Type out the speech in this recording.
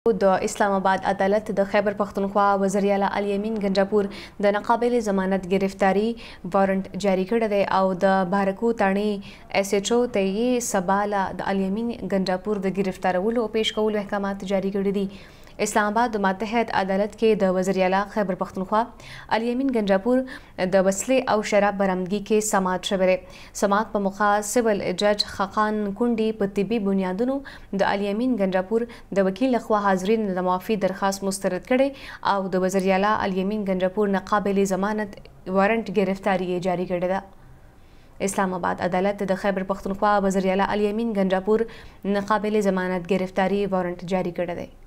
د اسلام آباد عدالت د خیبر پښتونخوا وزیر اعلی الیمین گنجاپور د ناقابل ضمانت گرفتاری وارنټ جاری کړی دی او د بارکو تانی ایس ایچ او ته یې سباله د الیمین گنجاپور د گرفتارولو او پیش کولو احکامات جاری کړی دي اسلام آباد د ماتحت عدالت کې د وزیر اعلی خیبر پختونخوا الیمین گنجاپور د وسلې او شراب برامدګي کې سماعت شوه سماعت په مخه سیول جج خقان کونډي په طبي بنیادونو د الیمین گنجاپور د وکیل لخوا حاضرین د معافي درخواست مسترد کړي او د وزیر اعلی الیمین گنجاپور نقابل ضمانت وارنټ گرفتاری جاری کړی دی اسلام آباد عدالت د خیبر پختونخوا وزیر اعلی الیمین گنجاپور نقابل ضمانت گرفتاری وارنټ جاری کړی دی